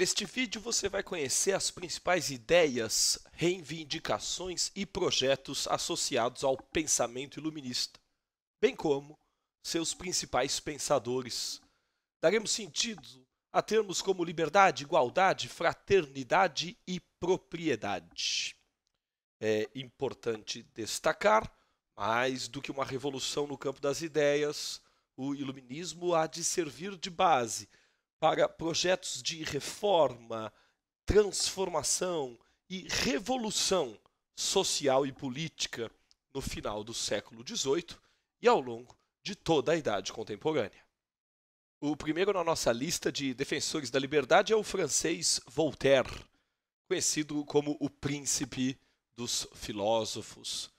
Neste vídeo você vai conhecer as principais ideias, reivindicações e projetos associados ao pensamento iluminista, bem como seus principais pensadores. Daremos sentido a termos como liberdade, igualdade, fraternidade e propriedade. É importante destacar, mais do que uma revolução no campo das ideias, o iluminismo há de servir de base para projetos de reforma, transformação e revolução social e política no final do século XVIII e ao longo de toda a Idade Contemporânea. O primeiro na nossa lista de defensores da liberdade é o francês Voltaire, conhecido como o príncipe dos filósofos.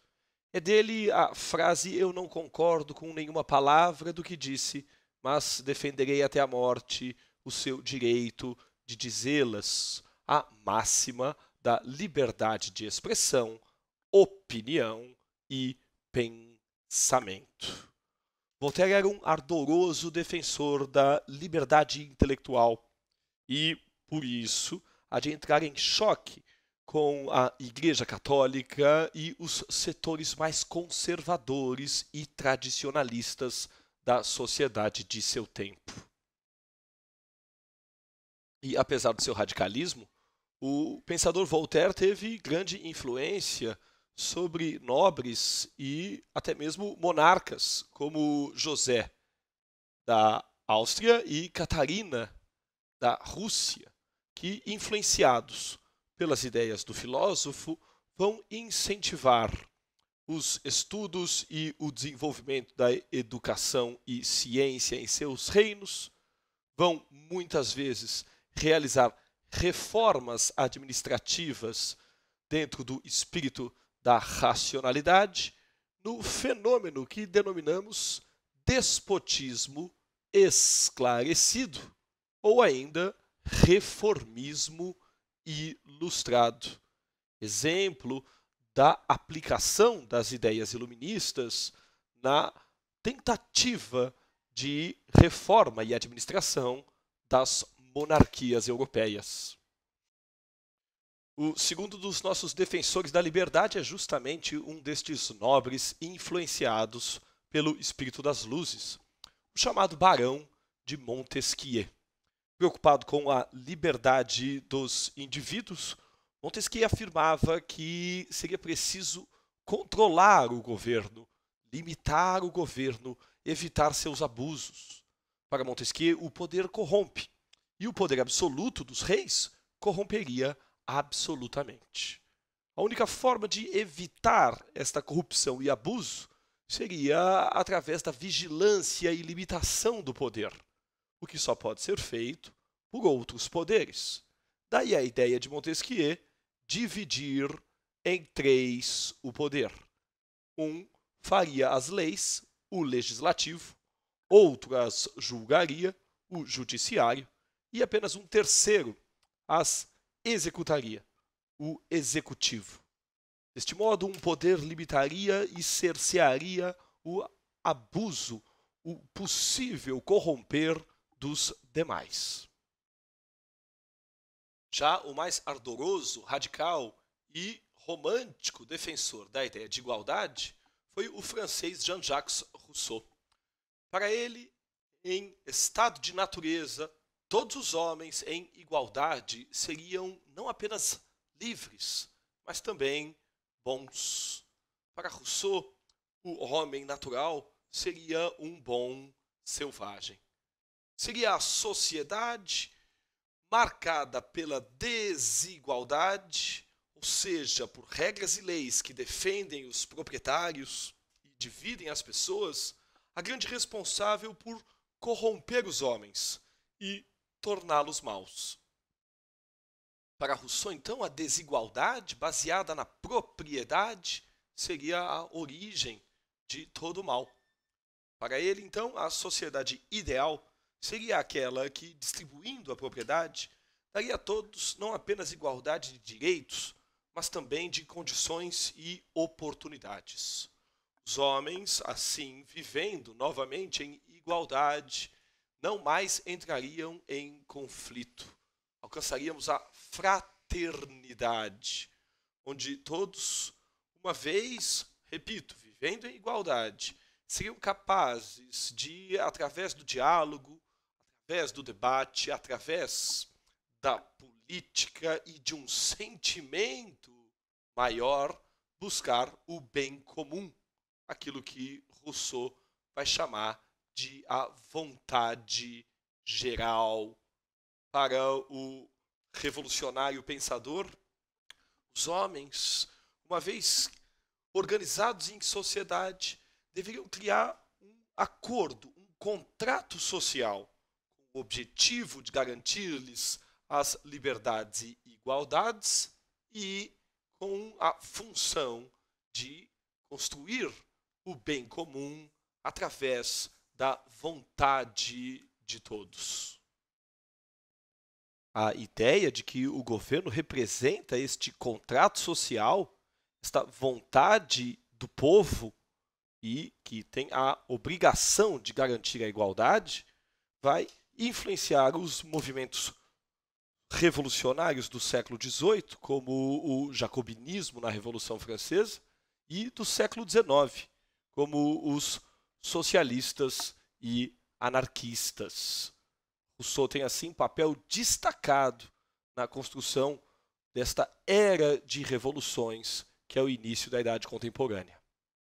É dele a frase Eu não concordo com nenhuma palavra do que disse, mas defenderei até a morte o seu direito de dizê-las, a máxima da liberdade de expressão, opinião e pensamento. Voltaire era um ardoroso defensor da liberdade intelectual e, por isso, há de entrar em choque com a Igreja Católica e os setores mais conservadores e tradicionalistas da sociedade de seu tempo. E apesar do seu radicalismo, o pensador Voltaire teve grande influência sobre nobres e até mesmo monarcas, como José da Áustria e Catarina da Rússia, que, influenciados pelas ideias do filósofo, vão incentivar os estudos e o desenvolvimento da educação e ciência em seus reinos, vão muitas vezes realizar reformas administrativas dentro do espírito da racionalidade no fenômeno que denominamos despotismo esclarecido ou ainda reformismo ilustrado. Exemplo da aplicação das ideias iluministas na tentativa de reforma e administração das monarquias europeias. O segundo dos nossos defensores da liberdade é justamente um destes nobres influenciados pelo espírito das luzes, o chamado Barão de Montesquieu. Preocupado com a liberdade dos indivíduos, Montesquieu afirmava que seria preciso controlar o governo, limitar o governo, evitar seus abusos. Para Montesquieu, o poder corrompe, e o poder absoluto dos reis corromperia absolutamente. A única forma de evitar esta corrupção e abuso seria através da vigilância e limitação do poder, o que só pode ser feito por outros poderes. Daí a ideia de Montesquieu dividir em três o poder. Um faria as leis, o legislativo, outro as julgaria, o judiciário, e apenas um terceiro as executaria, o executivo. Deste modo, um poder limitaria e cercearia o abuso, o possível corromper dos demais. Já o mais ardoroso, radical e romântico defensor da ideia de igualdade foi o francês Jean-Jacques Rousseau. Para ele, em estado de natureza, todos os homens em igualdade seriam não apenas livres, mas também bons. Para Rousseau, o homem natural seria um bom selvagem. Seria a sociedade marcada pela desigualdade, ou seja, por regras e leis que defendem os proprietários e dividem as pessoas, a grande responsável por corromper os homens e torná-los maus. Para Rousseau, então, a desigualdade baseada na propriedade seria a origem de todo mal. Para ele, então, a sociedade ideal seria aquela que, distribuindo a propriedade, daria a todos não apenas igualdade de direitos, mas também de condições e oportunidades. Os homens, assim, vivendo novamente em igualdade, não mais entrariam em conflito. Alcançaríamos a fraternidade, onde todos, uma vez, repito, vivendo em igualdade, seriam capazes de, através do diálogo, através do debate, através da política e de um sentimento maior, buscar o bem comum, aquilo que Rousseau vai chamar de a vontade geral. Para o revolucionário pensador, os homens, uma vez organizados em sociedade, deveriam criar um acordo, um contrato social, com o objetivo de garantir-lhes as liberdades e igualdades e com a função de construir o bem comum através da vontade de todos. A ideia de que o governo representa este contrato social, esta vontade do povo e que tem a obrigação de garantir a igualdade, vai influenciar os movimentos revolucionários do século XVIII, como o jacobinismo na Revolução Francesa, e do século XIX, como os socialistas e anarquistas. Rousseau tem, assim, papel destacado na construção desta era de revoluções que é o início da Idade Contemporânea.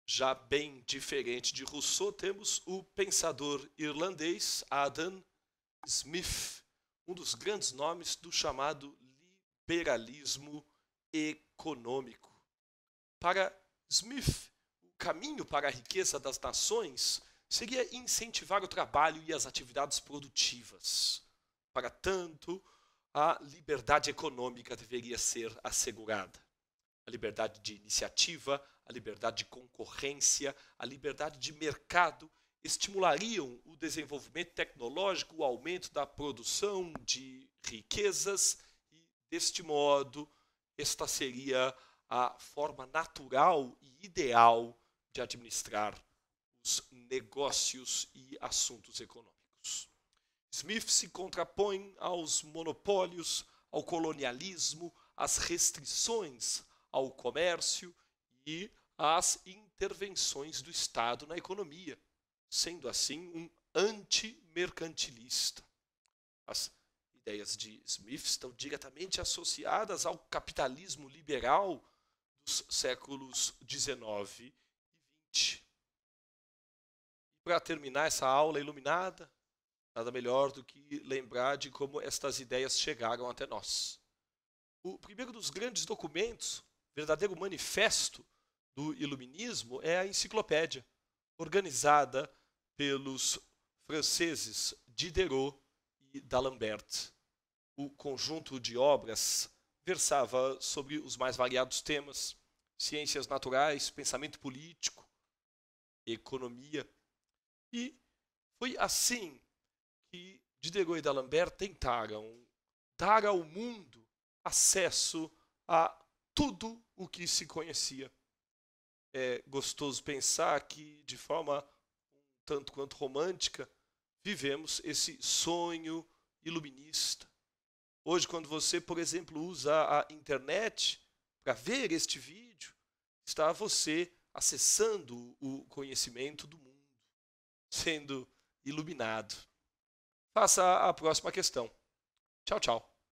Já bem diferente de Rousseau, temos o pensador irlandês Adam Smith, um dos grandes nomes do chamado liberalismo econômico. Para Smith, caminho para a riqueza das nações seria incentivar o trabalho e as atividades produtivas. Para tanto, a liberdade econômica deveria ser assegurada. A liberdade de iniciativa, a liberdade de concorrência, a liberdade de mercado estimulariam o desenvolvimento tecnológico, o aumento da produção de riquezas e, deste modo, esta seria a forma natural e ideal de administrar os negócios e assuntos econômicos. Smith se contrapõe aos monopólios, ao colonialismo, às restrições ao comércio e às intervenções do Estado na economia, sendo assim um antimercantilista. As ideias de Smith estão diretamente associadas ao capitalismo liberal dos séculos XIX limite. Para terminar essa aula iluminada, nada melhor do que lembrar de como estas ideias chegaram até nós. O primeiro dos grandes documentos, verdadeiro manifesto do iluminismo, é a enciclopédia, organizada pelos franceses Diderot e D'Alembert. O conjunto de obras versava sobre os mais variados temas: ciências naturais, pensamento político, economia. E foi assim que Diderot e D'Alembert tentaram dar ao mundo acesso a tudo o que se conhecia. É gostoso pensar que, de forma um tanto quanto romântica, vivemos esse sonho iluminista. Hoje, quando você, por exemplo, usa a internet para ver este vídeo, está você acessando o conhecimento do mundo, sendo iluminado. Faça a próxima questão. Tchau, tchau.